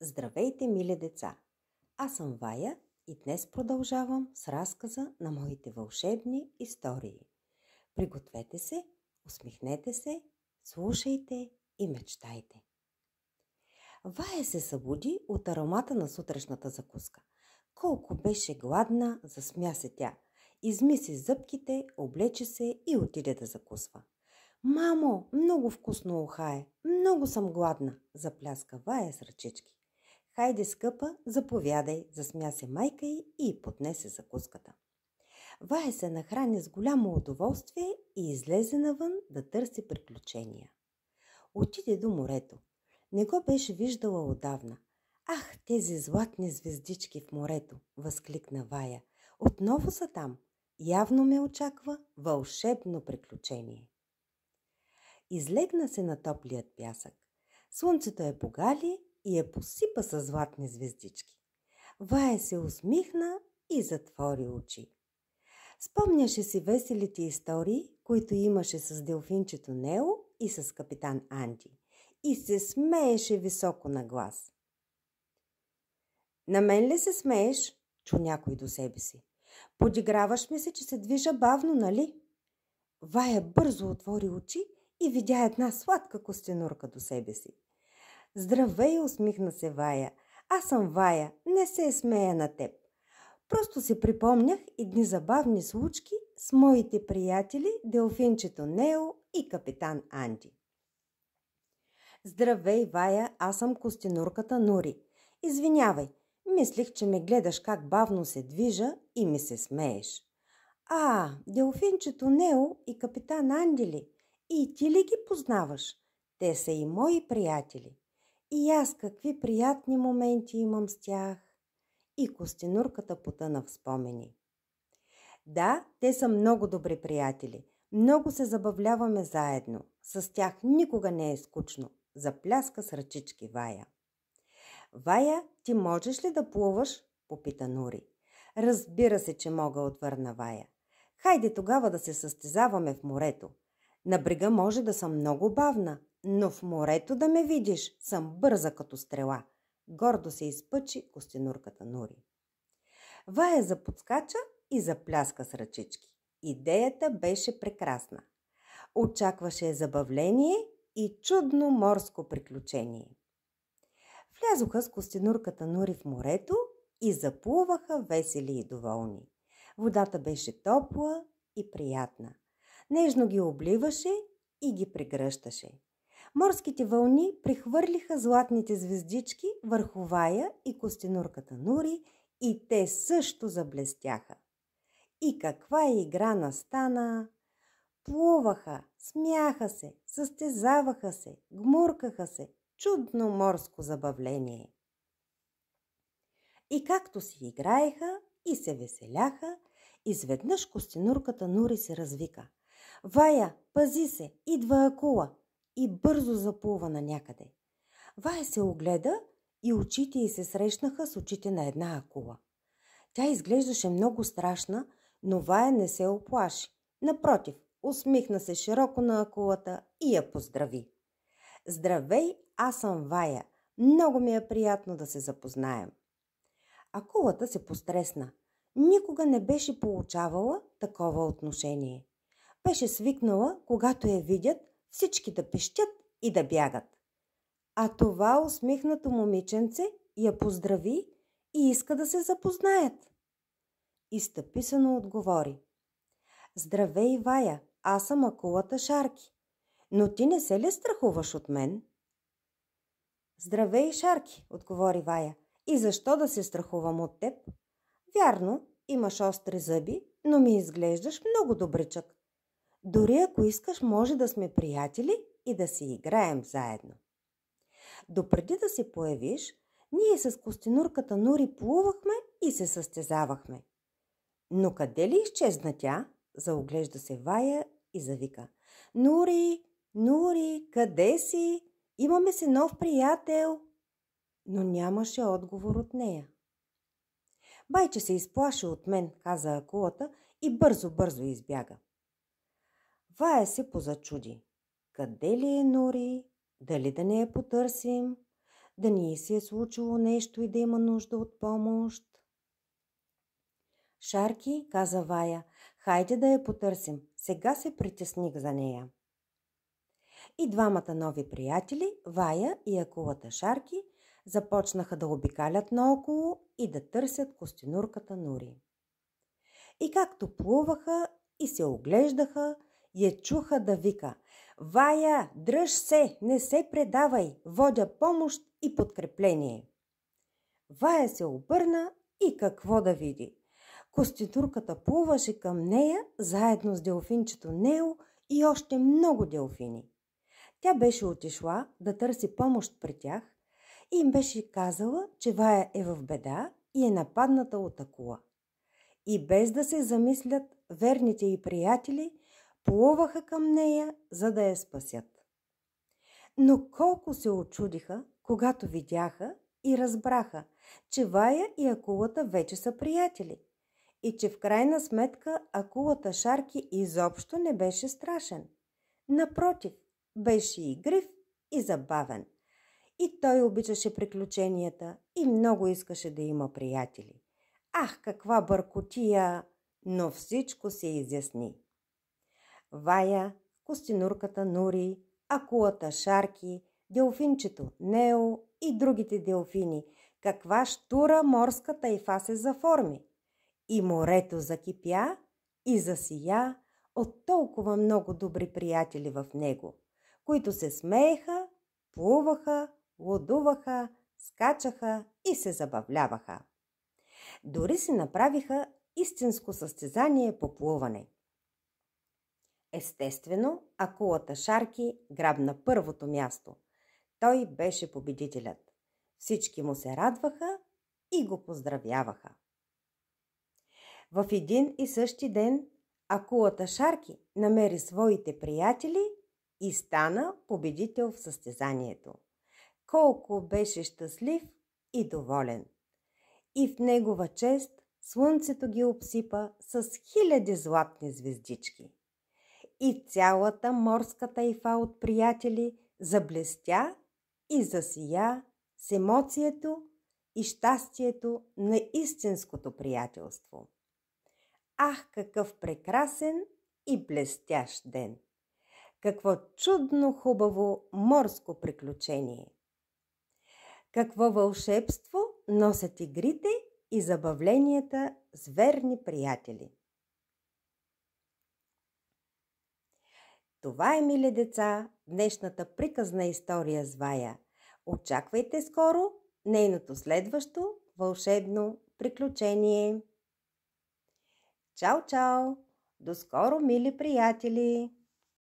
Здравейте, мили деца! Аз съм Вая и днес продължавам с разказа на моите вълшебни истории. Пригответе се, усмихнете се, слушайте и мечтайте. Вая се събуди от аромата на сутрешната закуска. Колко беше гладна, засмя се тя. Изми си зъбките, облече се и отиде да закусва. Мамо, много вкусно ухае, много съм гладна, запляска Вая с ръчички. Хайде, скъпа, заповядай, засмя се майка й и поднесе закуската. Вая се нахрани с голямо удоволствие и излезе навън да търси приключения. Отиде до морето. Не го беше виждала отдавна. Ах, тези златни звездички в морето, възкликна Вая. Отново са там. Явно ме очаква вълшебно приключение. Излегна се на топлият пясък. Слънцето е погали и я посипа с златни звездички. Вая се усмихна и затвори очи. Спомняше си веселите истории, които имаше с делфинчето Нео и с капитан Анди. И се смееше високо на глас. На мен ли се смееш? Чу някой до себе си. Подиграваш ми се, че се движа бавно, нали? Вая бързо отвори очи и видя една сладка костенурка до себе си. Здравей, усмихна се Вая. Аз съм Вая, не се смея на теб. Просто си припомнях едни забавни случки с моите приятели Делфинчето Нео и капитан Анди. Здравей, Вая, аз съм костенурката Нури. Извинявай, мислих, че ме гледаш как бавно се движа и ми се смееш. А, Делфинчето Нео и капитан Андили, и ти ли ги познаваш? Те са и мои приятели. И аз какви приятни моменти имам с тях. И костенурката потъна в спомени. Да, те са много добри приятели. Много се забавляваме заедно. С тях никога не е скучно. Запляска с ръчички Вая. Вая, ти можеш ли да плуваш? Попита Нури. Разбира се, че мога, отвърна Вая. Хайде тогава да се състезаваме в морето. На брега може да съм много бавна, но в морето да ме видиш, съм бърза като стрела. Гордо се изпъчи костенурката Нури. Вая заподскача и запляска с ръчички. Идеята беше прекрасна. Очакваше забавление и чудно морско приключение. Влязоха с костенурката Нури в морето и заплуваха весели и доволни. Водата беше топла и приятна. Нежно ги обливаше и ги прегръщаше. Морските вълни прехвърлиха златните звездички върху Вая и костенурката Нури и те също заблестяха. И каква игра настана! Плуваха, смяха се, състезаваха се, гмуркаха се. Чудно морско забавление! И както си играеха и се веселяха, изведнъж костенурката Нури се развика. Вая, пази се, идва акула, и бързо заплува на някъде. Вая се огледа и очите й се срещнаха с очите на една акула. Тя изглеждаше много страшна, но Вая не се оплаши. Напротив, усмихна се широко на акулата и я поздрави. Здравей, аз съм Вая. Много ми е приятно да се запознаем. Акулата се постресна. Никога не беше получавала такова отношение. Беше свикнала, когато я видят, всички да пищят и да бягат. А това усмихнато момиченце я поздрави и иска да се запознаят. Изтъписано отговори. Здравей, Вая, аз съм акулата Шарки. Но ти не се ли страхуваш от мен? Здравей, Шарки, отговори Вая. И защо да се страхувам от теб? Вярно, имаш остри зъби, но ми изглеждаш много добричък. Дори ако искаш, може да сме приятели и да си играем заедно. Допреди да се появиш, ние с костенурката Нури плувахме и се състезавахме. Но къде ли изчезна тя? Заоглежда се Вая и завика. Нури, Нури, къде си? Имаме се нов приятел. Но нямаше отговор от нея. Байче се изплаши от мен, каза акулата и бързо-бързо избяга. Вая е се позачуди. Къде ли е Нори? Дали да не я потърсим? Да ни се е случило нещо и да има нужда от помощ? Шарки, каза Вая, хайде да я потърсим. Сега се притесних за нея. И двамата нови приятели, Вая и акулата Шарки, започнаха да обикалят наоколо и да търсят костенурката Нури. И както плуваха и се оглеждаха, я чуха да вика «Вая, дръж се, не се предавай, водя помощ и подкрепление». Вая се обърна и какво да види? Коститурката плуваше към нея, заедно с делфинчето Нео и още много делфини. Тя беше отишла да търси помощ при тях и им беше казала, че Вая е в беда и е нападната от акула. И без да се замислят, верните и приятели плуваха към нея, за да я спасят. Но колко се очудиха, когато видяха и разбраха, че Вая и акулата вече са приятели и че в крайна сметка акулата Шарки изобщо не беше страшен. Напротив, беше игрив и забавен. И той обичаше приключенията и много искаше да има приятели. Ах, каква бъркотия! Но всичко се изясни. Вая, костинурката Нури, акулата Шарки, делфинчето Нео и другите делфини. Каква штура морска тайфа се заформи. И морето закипя и засия от толкова много добри приятели в него, които се смееха, плуваха, лодуваха, скачаха и се забавляваха. Дори си направиха истинско състезание по плуване – Естествено, акулата Шарки грабна първото място. Той беше победителят. Всички му се радваха и го поздравяваха. В един и същи ден акулата Шарки намери своите приятели и стана победител в състезанието. Колко беше щастлив и доволен. И в негова чест слънцето ги обсипа с хиляди златни звездички и цялата морска тайфа от приятели заблестя и засия с емоцието и щастието на истинското приятелство. Ах, какъв прекрасен и блестящ ден! Какво чудно хубаво морско приключение! Какво вълшебство носят игрите и забавленията с верни приятели! Това е, мили деца, днешната приказна история с Вая. Очаквайте скоро нейното следващо вълшебно приключение. Чао, чао! До скоро, мили приятели!